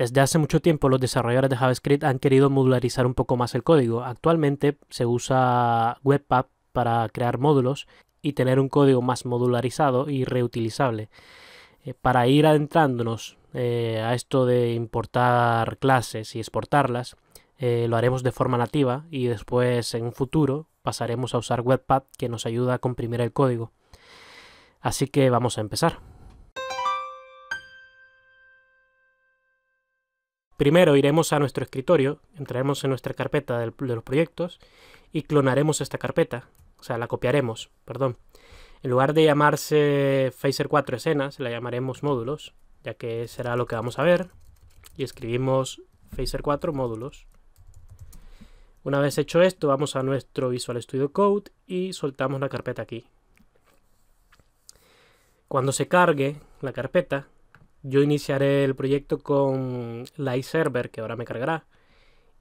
Desde hace mucho tiempo los desarrolladores de JavaScript han querido modularizar un poco más el código. Actualmente se usa Webpack para crear módulos y tener un código más modularizado y reutilizable. Eh, para ir adentrándonos eh, a esto de importar clases y exportarlas, eh, lo haremos de forma nativa y después en un futuro pasaremos a usar Webpack que nos ayuda a comprimir el código. Así que vamos a empezar. Primero iremos a nuestro escritorio, entraremos en nuestra carpeta de los proyectos y clonaremos esta carpeta, o sea, la copiaremos, perdón. En lugar de llamarse Phaser 4 escenas, la llamaremos módulos, ya que será lo que vamos a ver. Y escribimos Phaser 4 módulos. Una vez hecho esto, vamos a nuestro Visual Studio Code y soltamos la carpeta aquí. Cuando se cargue la carpeta, yo iniciaré el proyecto con la Server, que ahora me cargará.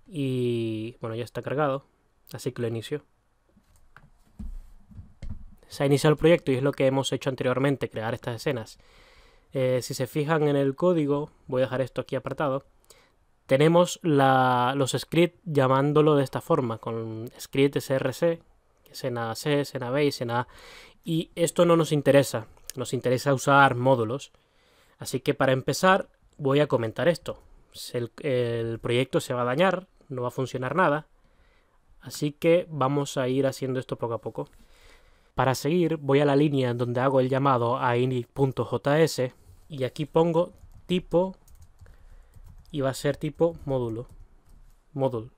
Y bueno, ya está cargado, así que lo inicio. Se ha iniciado el proyecto y es lo que hemos hecho anteriormente, crear estas escenas. Eh, si se fijan en el código, voy a dejar esto aquí apartado, tenemos los scripts llamándolo de esta forma, con script src, escena C, escena B escena A. Y esto no nos interesa, nos interesa usar módulos. Así que para empezar voy a comentar esto. El, proyecto se va a dañar, no va a funcionar nada. Así que vamos a ir haciendo esto poco a poco. Para seguir voy a la línea donde hago el llamado a init.js y aquí pongo tipo y va a ser tipo módulo. Módulo.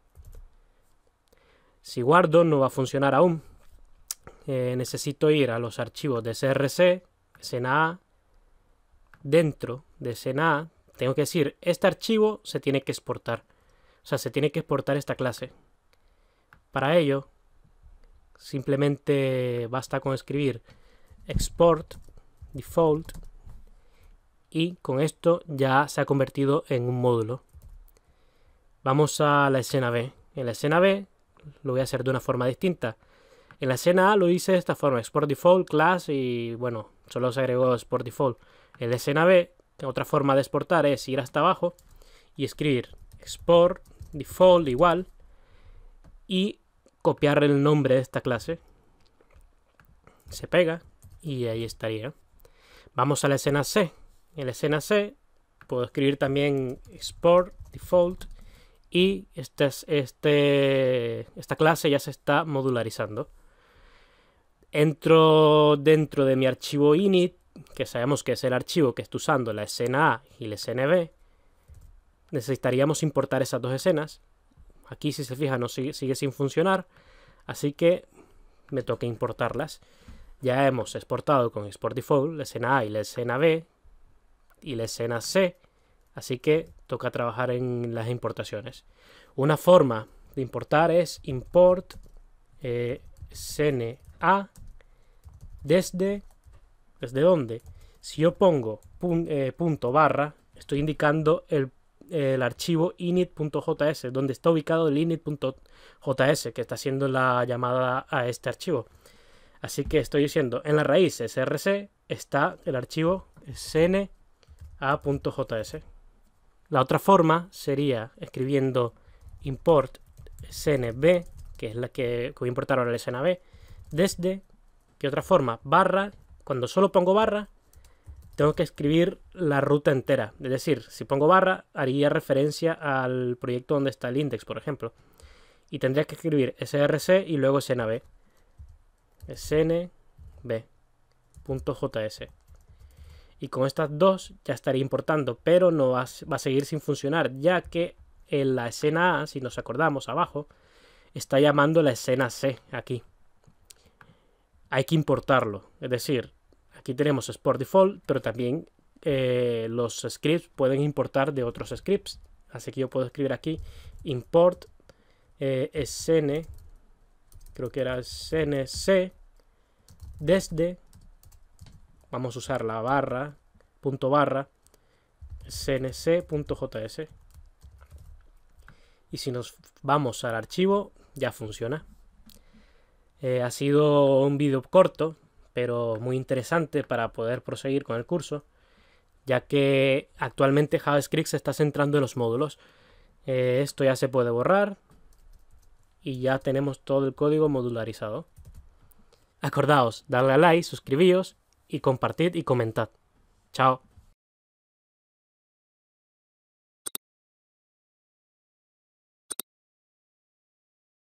Si guardo no va a funcionar aún. Eh, necesito ir a los archivos de CRC, a, dentro de escena A, tengo que decir, este archivo se tiene que exportar. O sea, se tiene que exportar esta clase. Para ello, simplemente basta con escribir export default y con esto ya se ha convertido en un módulo. Vamos a la escena B. En la escena B lo voy a hacer de una forma distinta. En la escena A lo hice de esta forma, export default, class y bueno, solo se agregó export default. El escena B, otra forma de exportar es ir hasta abajo y escribir export default igual y copiar el nombre de esta clase. Se pega y ahí estaría. Vamos a la escena C. En la escena C puedo escribir también export default y este, este esta clase ya se está modularizando. Entro dentro de mi archivo init que sabemos que es el archivo que está usando la escena A y la escena B, necesitaríamos importar esas dos escenas. Aquí, si se fija no sigue, sigue sin funcionar, así que me toca importarlas. Ya hemos exportado con Export Default la escena A y la escena B y la escena C, así que toca trabajar en las importaciones. Una forma de importar es import eh, A desde ¿Desde pues, dónde? Si yo pongo eh, punto barra, estoy indicando el, el archivo init.js, donde está ubicado el init.js, que está haciendo la llamada a este archivo. Así que estoy diciendo, en la raíz src está el archivo sna.js. La otra forma sería escribiendo import snb, que es la que voy a importar ahora el snb, desde, ¿qué otra forma? Barra cuando solo pongo barra, tengo que escribir la ruta entera. Es decir, si pongo barra, haría referencia al proyecto donde está el index, por ejemplo. Y tendría que escribir src y luego snb. snb.js. Y con estas dos ya estaría importando, pero no va a seguir sin funcionar, ya que en la escena A, si nos acordamos, abajo, está llamando la escena C aquí. Hay que importarlo, es decir, Aquí tenemos Sport Default, pero también eh, los scripts pueden importar de otros scripts. Así que yo puedo escribir aquí import eh, SN, creo que era SNC, desde, vamos a usar la barra, punto barra, snc.js. Y si nos vamos al archivo, ya funciona. Eh, ha sido un vídeo corto, pero muy interesante para poder proseguir con el curso, ya que actualmente JavaScript se está centrando en los módulos. Eh, esto ya se puede borrar y ya tenemos todo el código modularizado. Acordaos, darle a like, suscribíos y compartid y comentad. Chao.